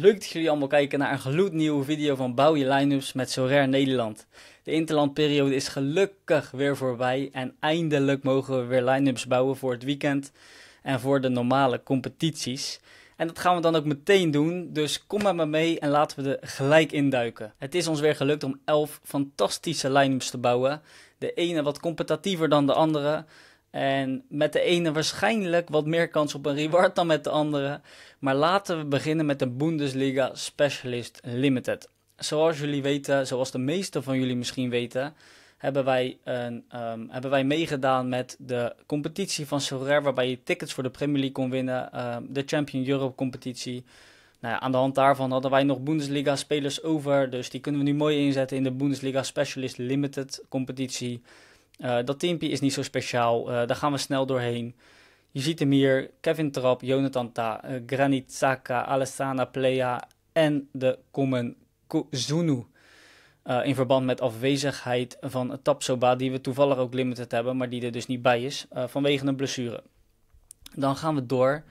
Leuk dat jullie allemaal kijken naar een gloednieuwe video van Bouw je Lineups met Sorair Nederland. De interlandperiode is gelukkig weer voorbij en eindelijk mogen we weer line-ups bouwen voor het weekend en voor de normale competities. En dat gaan we dan ook meteen doen, dus kom met me mee en laten we er gelijk induiken. Het is ons weer gelukt om 11 fantastische line-ups te bouwen. De ene wat competitiever dan de andere, en met de ene waarschijnlijk wat meer kans op een reward dan met de andere. Maar laten we beginnen met de Bundesliga Specialist Limited. Zoals jullie weten, zoals de meesten van jullie misschien weten, hebben wij, een, ehm, hebben wij meegedaan met de competitie van Sorare, waarbij je tickets voor de Premier League kon winnen, ehm, de Champion Europe competitie. Nou ja, aan de hand daarvan hadden wij nog Bundesliga spelers over, dus die kunnen we nu mooi inzetten in de Bundesliga Specialist Limited competitie. Eh, dat teampje is niet zo speciaal. Eh, daar gaan we snel doorheen. Je ziet hem hier. Kevin Trap, Jonathan Ta, eh, Granit Saka, Alessana Plea en de Common Kuzunu in verband met afwezigheid van Tapsoba, die we toevallig ook limited hebben, maar die er dus niet bij is vanwege een blessure. Dan gaan we door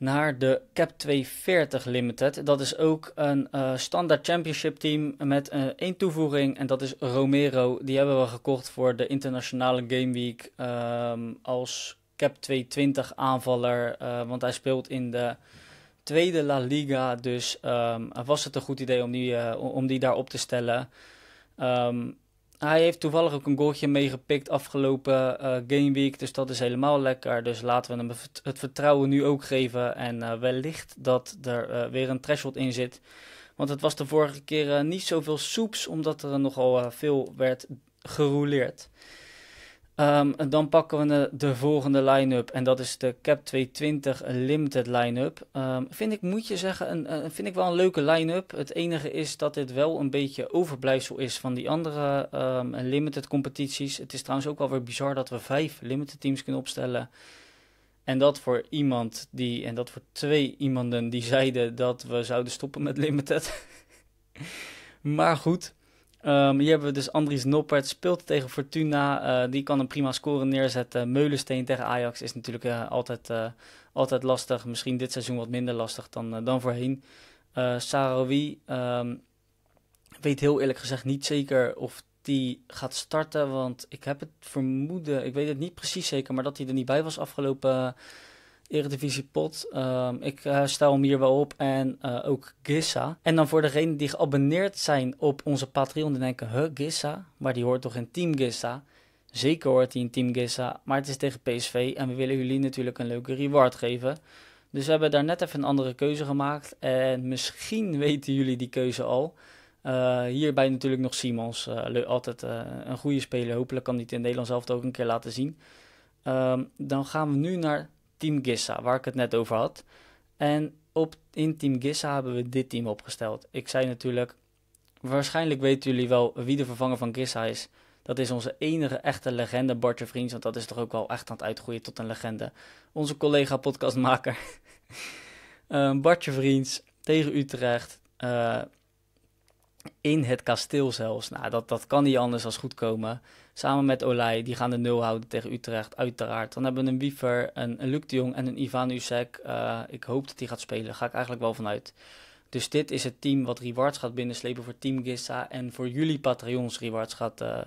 naar de Cap 240 Limited. Dat is ook een eh, standaard championship team met een eh, één toevoeging. En dat is Romero. Die hebben we gekocht voor de internationale Game Week ehm, als Cap 220 aanvaller. Eh, want hij speelt in de tweede La Liga. Dus ehm, was het een goed idee om die, om die daar op te stellen. Ehm, hij heeft toevallig ook een goaltje meegepikt afgelopen uh, eh, gameweek. Dus dat is helemaal lekker. Dus laten we hem het vertrouwen nu ook geven. En eh, wellicht dat er eh, weer een threshold in zit. Want het was de vorige keer niet zoveel soeps, omdat er nogal veel werd gerouleerd. Ehm, dan pakken we de, volgende line-up. En dat is de Cap 220 Limited line-up. Ehm, vind ik, moet je zeggen, een, vind ik wel een leuke line-up. Het enige is dat dit wel een beetje overblijfsel is van die andere ehm, limited competities. Het is trouwens ook wel weer bizar dat we vijf limited teams kunnen opstellen. En dat voor iemand die, en dat voor twee iemanden die zeiden dat we zouden stoppen met limited. maar goed, Ehm, hier hebben we dus Andries Noppert, speelt tegen Fortuna. Eh, die kan een prima score neerzetten. Meulensteen tegen Ajax is natuurlijk eh, altijd, eh, altijd lastig. Misschien dit seizoen wat minder lastig dan, dan voorheen. Sarawi um, ehm, weet heel eerlijk gezegd niet zeker of die gaat starten. Want ik heb het vermoeden, ik weet het niet precies zeker, maar dat hij er niet bij was afgelopen Eredivisie Pot. Ehm, ik eh, stel hem hier wel op en eh, ook Gissa. En dan voor degenen die geabonneerd zijn op onze Patreon, die denken, huh, Gissa? Maar die hoort toch in Team Gissa? Zeker hoort hij in Team Gissa, maar het is tegen PSV en we willen jullie natuurlijk een leuke reward geven. Dus we hebben daar net even een andere keuze gemaakt en misschien weten jullie die keuze al. Eh, hierbij natuurlijk nog Simons, altijd een goede speler. Hopelijk kan hij het in Nederland zelf ook een keer laten zien. Ehm, dan gaan we nu naar Team Gissa, waar ik het net over had. En op, in Team Gissa hebben we dit team opgesteld. Ik zei natuurlijk, waarschijnlijk weten jullie wel wie de vervanger van Gissa is. Dat is onze enige echte legende, Bartje Vriends. Want dat is toch ook wel echt aan het uitgroeien tot een legende. Onze collega podcastmaker. um, Bartje Vriends tegen Utrecht. Eh, in het kasteel zelfs. Nou, dat, dat kan niet anders als goed komen. Samen met Olij, die gaan de nul houden tegen Utrecht, uiteraard. Dan hebben we een Wiever, een, een Luc de Jong en een Ivan Usek. Eh, ik hoop dat die gaat spelen, daar ga ik eigenlijk wel vanuit. Dus dit is het team wat rewards gaat binnenslepen voor Team Gissa. En voor jullie Patreons rewards gaat, eh,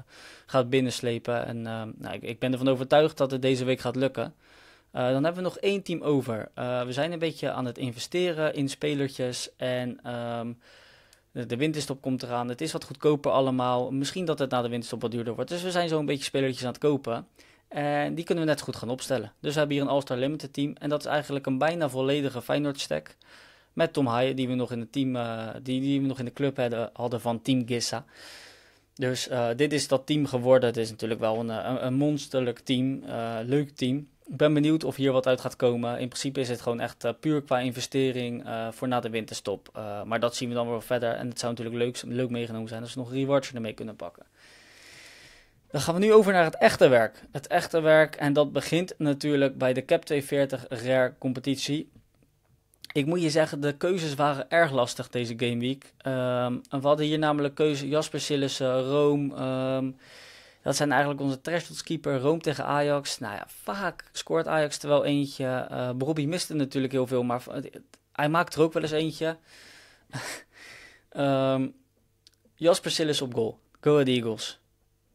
gaat binnenslepen. En eh, nou, ik, ik, ben ervan overtuigd dat het deze week gaat lukken. dan hebben we nog één team over. we zijn een beetje aan het investeren in spelertjes. En ehm, de winterstop komt eraan. Het is wat goedkoper allemaal. Misschien dat het na de winterstop wat duurder wordt. Dus we zijn zo een beetje spelertjes aan het kopen. En die kunnen we net goed gaan opstellen. Dus we hebben hier een All-Star Limited team. En dat is eigenlijk een bijna volledige Feyenoord stack. Met Tom Haaien, die we nog in, het team, eh, die, die we nog in de club hadden, hadden van Team Gissa. Dus eh, dit is dat team geworden. Het is natuurlijk wel een, eh, een, monsterlijk team. leuk team ik ben benieuwd of hier wat uit gaat komen. In principe is het gewoon echt eh, puur qua investering uh, voor na de winterstop. Eh, maar dat zien we dan wel verder. En het zou natuurlijk leuk, leuk meegenomen zijn als we nog rewards ermee kunnen pakken. Dan gaan we nu over naar het echte werk. Het echte werk, en dat begint natuurlijk bij de Cap 240 Rare competitie. Ik moet je zeggen, de keuzes waren erg lastig deze Game Week. Ehm, we hadden hier namelijk keuze Jasper Sillissen, Rome... Ehm, dat zijn eigenlijk onze thresholdskeeper. Room tegen Ajax. Nou ja, vaak scoort Ajax er wel eentje. Uh, eh, Robbie miste natuurlijk heel veel, maar hij maakt er ook wel eens eentje. um, Jasper Sillis op goal. Go Eagles.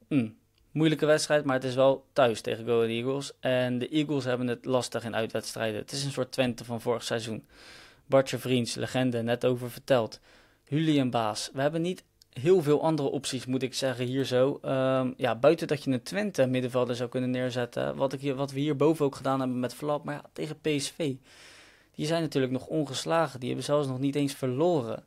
Hm, moeilijke wedstrijd, maar het is wel thuis tegen Go Eagles. En de Eagles hebben het lastig in uitwedstrijden. Het is een soort Twente van vorig seizoen. Bartje Vriends, legende, net over verteld. Julian Baas. We hebben niet heel veel andere opties, moet ik zeggen, hier zo. Ehm, ja, buiten dat je een Twente middenvelder zou kunnen neerzetten. Wat, ik, hier, wat we hierboven ook gedaan hebben met verlap, Maar ja, tegen PSV. Die zijn natuurlijk nog ongeslagen. Die hebben zelfs nog niet eens verloren.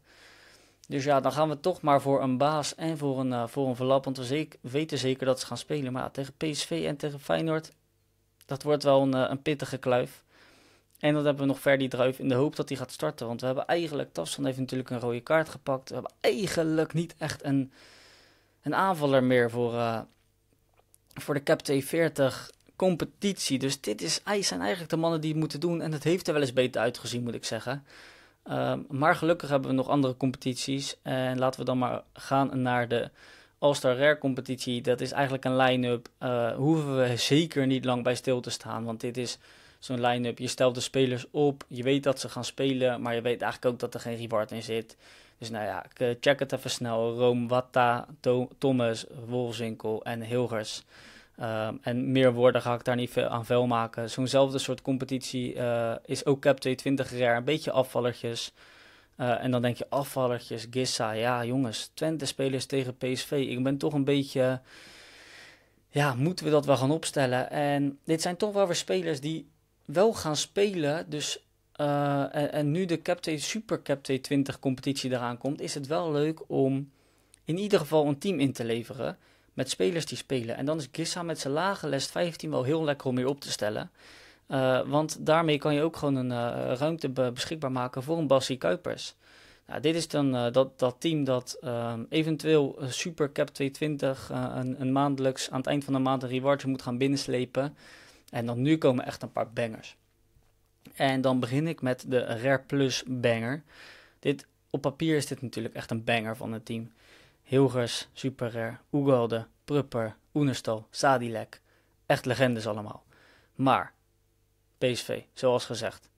Dus ja, dan gaan we toch maar voor een baas en voor een, uh, voor een Want we weten zeker dat ze gaan spelen. Maar tegen PSV en tegen Feyenoord, dat wordt wel een, eh, een pittige kluif. En dan hebben we nog die Druif in de hoop dat hij gaat starten. Want we hebben eigenlijk, Tafsan heeft natuurlijk een rode kaart gepakt. We hebben eigenlijk niet echt een, een aanvaller meer voor, eh, voor de Cap T40 competitie. Dus dit is, zijn eigenlijk de mannen die het moeten doen. En het heeft er wel eens beter uitgezien, moet ik zeggen. Ehm, maar gelukkig hebben we nog andere competities. En laten we dan maar gaan naar de All-Star Rare competitie. Dat is eigenlijk een line-up. Uh, hoeven we zeker niet lang bij stil te staan. Want dit is zo'n line-up. Je stelt de spelers op, je weet dat ze gaan spelen, maar je weet eigenlijk ook dat er geen reward in zit. Dus nou ja, ik eh, check het even snel. Rome, Watta, Thomas, Wolfsinkel en Hilgers. Ehm, en meer woorden ga ik daar niet aan vuil maken. Zo'nzelfde soort competitie eh, is ook Cap 220 rare. Een beetje afvallertjes. Eh, en dan denk je afvallertjes, Gissa. Ja, jongens, Twente spelers tegen PSV. Ik ben toch een beetje... Ja, moeten we dat wel gaan opstellen? En dit zijn toch wel weer spelers die wel gaan spelen. Dus, eh, en, nu de Super Cap 20 competitie eraan komt, is het wel leuk om in ieder geval een team in te leveren met spelers die spelen. En dan is Gissa met zijn lage les 15 wel heel lekker om meer op te stellen. Eh, want daarmee kan je ook gewoon een eh, ruimte beschikbaar maken voor een Bassie Kuipers. Nou, dit is dan dat, dat team dat eventueel Super Cap 220 een, een maandelijks aan het eind van de maand een rewardje moet gaan binnenslepen. En dan nu komen echt een paar bangers. En dan begin ik met de Rare Plus banger. Dit, op papier is dit natuurlijk echt een banger van het team. Hilgers, Super Rare, Ugalde, Prupper, Oenestal, Sadilek. Echt legendes allemaal. Maar, PSV, zoals gezegd.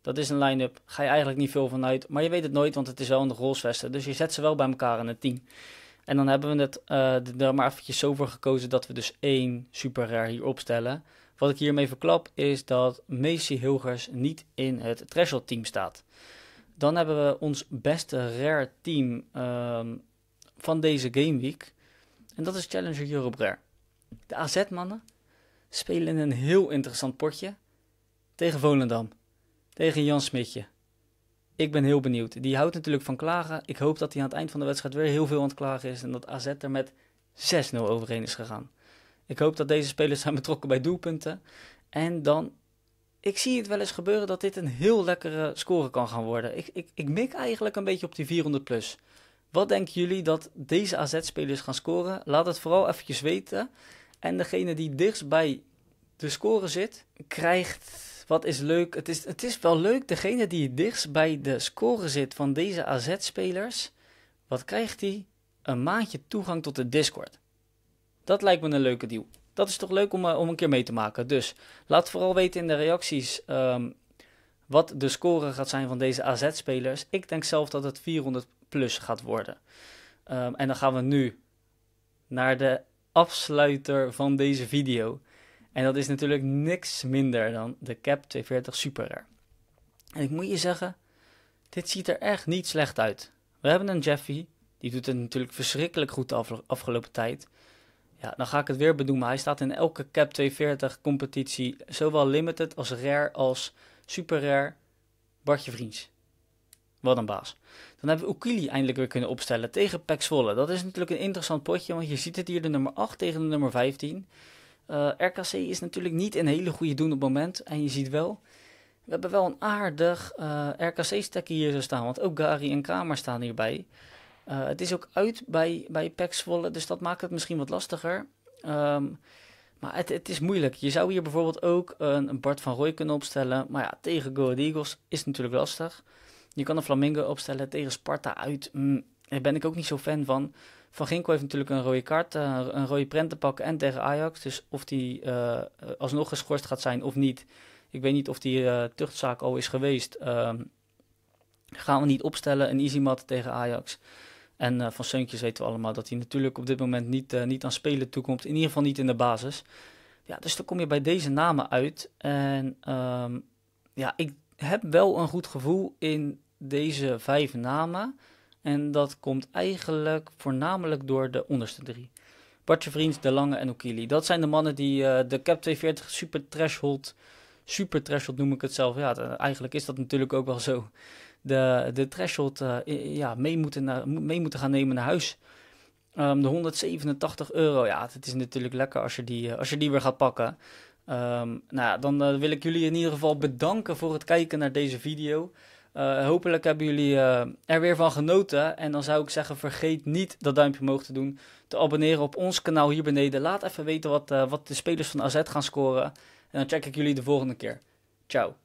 Dat is een line-up, ga je eigenlijk niet veel van uit. Maar je weet het nooit, want het is wel een rolsvesten. Dus je zet ze wel bij elkaar in het team. En dan hebben we het uh, er maar eventjes zo voor gekozen dat we dus één super rare hier opstellen. Wat ik hiermee verklap is dat Macy Hilgers niet in het threshold team staat. Dan hebben we ons beste rare team ehm, van deze Game Week. En dat is Challenger Europe Rare. De AZ-mannen spelen een heel interessant potje tegen Volendam. Tegen Jan Smitje. Ik ben heel benieuwd. Die houdt natuurlijk van klagen. Ik hoop dat hij aan het eind van de wedstrijd weer heel veel aan het klagen is. En dat AZ er met 6-0 overheen is gegaan. Ik hoop dat deze spelers zijn betrokken bij doelpunten. En dan, ik zie het wel eens gebeuren dat dit een heel lekkere score kan gaan worden. Ik, ik, ik mik eigenlijk een beetje op die 400 plus. Wat denken jullie dat deze AZ-spelers gaan scoren? Laat het vooral eventjes weten. En degene die dichtst bij de score zit, krijgt wat is leuk. Het is, het is wel leuk, degene die dichtst bij de score zit van deze AZ-spelers, wat krijgt hij? Een maandje toegang tot de Discord. Dat lijkt me een leuke deal. Dat is toch leuk om, eh, om een keer mee te maken. Dus laat vooral weten in de reacties ehm, wat de score gaat zijn van deze AZ-spelers. Ik denk zelf dat het 400 plus gaat worden. Ehm, en dan gaan we nu naar de afsluiter van deze video. En dat is natuurlijk niks minder dan de Cap 240 Super Rare. En ik moet je zeggen, dit ziet er echt niet slecht uit. We hebben een Jeffy, die doet het natuurlijk verschrikkelijk goed de afgelopen tijd. Ja, dan ga ik het weer benoemen. Hij staat in elke Cap 240 competitie, zowel limited als rare als super rare. Bartje Vriends. Wat een baas. Dan hebben we Oekili eindelijk weer kunnen opstellen tegen Pax Zwolle. Dat is natuurlijk een interessant potje, want je ziet het hier de nummer 8 tegen de nummer 15. Eh, RKC is natuurlijk niet een hele goede doen op het moment. En je ziet wel, we hebben wel een aardig eh, RKC-stekje hier zo staan. Want ook Gary en Kramer staan hierbij. Eh, het is ook uit bij, bij Pek dus dat maakt het misschien wat lastiger. Ehm, maar het, het, is moeilijk. Je zou hier bijvoorbeeld ook een, een Bart van Rooij kunnen opstellen. Maar ja, tegen Go Eagles is natuurlijk lastig. Je kan een Flamingo opstellen tegen Sparta uit. Mm, daar ben ik ook niet zo fan van. Van Ginkel heeft natuurlijk een rode kaart, eh, een rode prent te pakken en tegen Ajax. Dus of die eh, alsnog geschorst gaat zijn of niet. Ik weet niet of die tuchtzaak al is geweest. Ehm, gaan we niet opstellen een easy mat tegen Ajax. En eh, van Seuntjes weten we allemaal dat hij natuurlijk op dit moment niet, eh, niet aan spelen toekomt. In ieder geval niet in de basis. Ja, dus dan kom je bij deze namen uit. En ehm, ja, ik heb wel een goed gevoel in deze vijf namen. En dat komt eigenlijk voornamelijk door de onderste drie. Bartje Vriends, De Lange en Okili. Dat zijn de mannen die eh, de Cap 240 Super Threshold... Super Threshold noem ik het zelf. Ja, eigenlijk is dat natuurlijk ook wel zo de, de threshold eh, ja, mee, moeten naar, mee moeten gaan nemen naar huis. Ehm, de 187 euro, ja, het is natuurlijk lekker als je die, eh, als je die weer gaat pakken. Ehm, nou ja, dan eh, wil ik jullie in ieder geval bedanken voor het kijken naar deze video. hopelijk hebben jullie er weer van genoten. En dan zou ik zeggen, vergeet niet dat duimpje omhoog te doen. Te abonneren op ons kanaal hier beneden. Laat even weten wat, wat de spelers van AZ gaan scoren. En dan check ik jullie de volgende keer. Ciao.